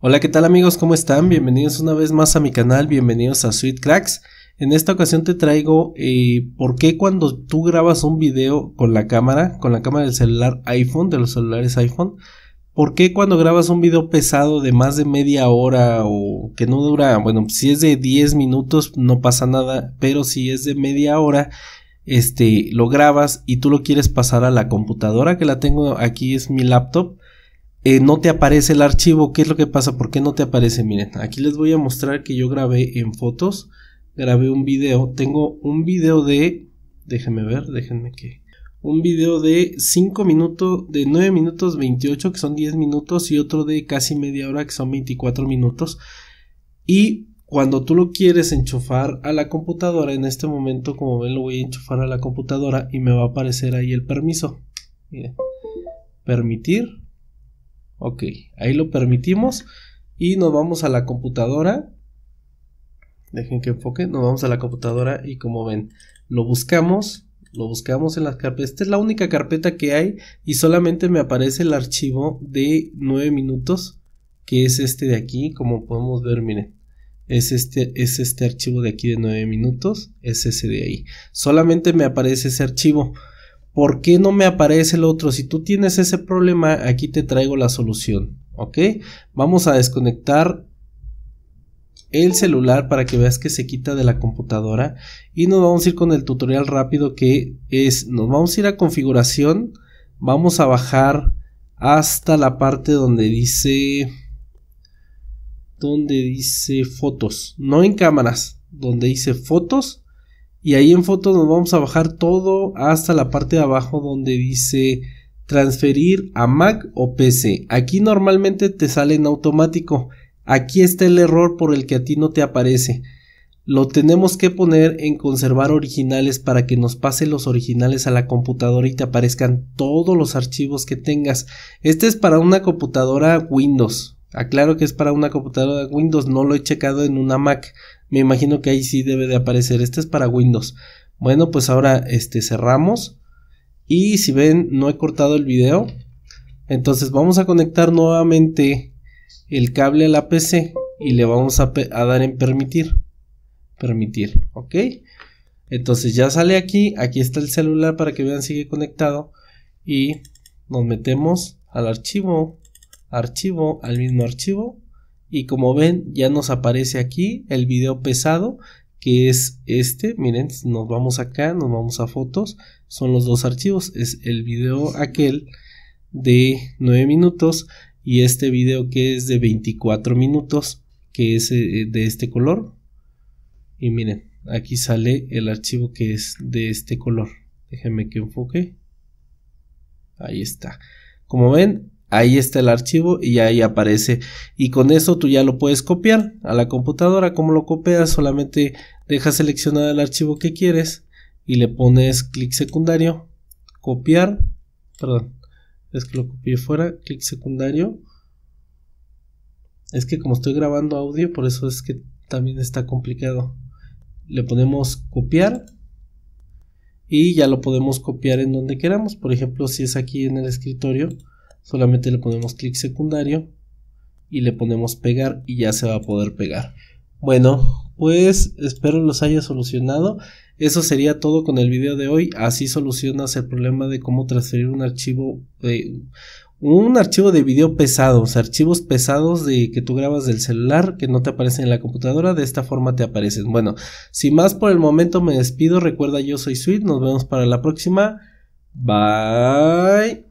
Hola, ¿qué tal amigos? ¿Cómo están? Bienvenidos una vez más a mi canal, bienvenidos a Sweet Cracks. En esta ocasión te traigo eh, por qué cuando tú grabas un video con la cámara, con la cámara del celular iPhone, de los celulares iPhone, por qué cuando grabas un video pesado de más de media hora o que no dura, bueno, si es de 10 minutos no pasa nada, pero si es de media hora, este, lo grabas y tú lo quieres pasar a la computadora que la tengo aquí, es mi laptop eh, no te aparece el archivo. ¿Qué es lo que pasa? ¿Por qué no te aparece? Miren, aquí les voy a mostrar que yo grabé en fotos, grabé un video. Tengo un video de, déjenme ver, déjenme que, un video de 5 minutos, de 9 minutos 28, que son 10 minutos, y otro de casi media hora, que son 24 minutos. Y cuando tú lo quieres enchufar a la computadora, en este momento, como ven, lo voy a enchufar a la computadora y me va a aparecer ahí el permiso. Miren, permitir Ok, ahí lo permitimos y nos vamos a la computadora. Dejen que enfoque, nos vamos a la computadora y como ven, lo buscamos, lo buscamos en las carpetas. Esta es la única carpeta que hay y solamente me aparece el archivo de 9 minutos, que es este de aquí, como podemos ver, miren. Es este, es este archivo de aquí de 9 minutos, es ese de ahí. Solamente me aparece ese archivo. ¿por qué no me aparece el otro? Si tú tienes ese problema, aquí te traigo la solución, ¿ok? Vamos a desconectar el celular para que veas que se quita de la computadora y nos vamos a ir con el tutorial rápido que es, nos vamos a ir a configuración, vamos a bajar hasta la parte donde dice donde dice fotos, no en cámaras, donde dice fotos y ahí en fotos nos vamos a bajar todo hasta la parte de abajo donde dice transferir a Mac o PC. Aquí normalmente te sale en automático. Aquí está el error por el que a ti no te aparece. Lo tenemos que poner en conservar originales para que nos pase los originales a la computadora y te aparezcan todos los archivos que tengas. Este es para una computadora Windows, Aclaro que es para una computadora de Windows, no lo he checado en una Mac. Me imagino que ahí sí debe de aparecer. Este es para Windows. Bueno, pues ahora este, cerramos. Y si ven, no he cortado el video. Entonces vamos a conectar nuevamente el cable a la PC y le vamos a, a dar en permitir. Permitir, ok. Entonces ya sale aquí. Aquí está el celular para que vean, sigue conectado. Y nos metemos al archivo archivo al mismo archivo y como ven ya nos aparece aquí el video pesado que es este, miren, nos vamos acá, nos vamos a fotos, son los dos archivos, es el video aquel de 9 minutos y este video que es de 24 minutos, que es eh, de este color. Y miren, aquí sale el archivo que es de este color. Déjenme que enfoque. Ahí está. Como ven, Ahí está el archivo y ahí aparece. Y con eso tú ya lo puedes copiar a la computadora. Como lo copias? Solamente dejas seleccionado el archivo que quieres y le pones clic secundario, copiar, perdón, es que lo copié fuera, clic secundario. Es que como estoy grabando audio, por eso es que también está complicado. Le ponemos copiar y ya lo podemos copiar en donde queramos. Por ejemplo, si es aquí en el escritorio, solamente le ponemos clic secundario y le ponemos pegar y ya se va a poder pegar. Bueno, pues espero los haya solucionado. Eso sería todo con el video de hoy. Así solucionas el problema de cómo transferir un archivo, un archivo de video pesado, o sea, archivos pesados de que tú grabas del celular que no te aparecen en la computadora, de esta forma te aparecen. Bueno, sin más por el momento me despido. Recuerda, yo soy Sweet. Nos vemos para la próxima. Bye.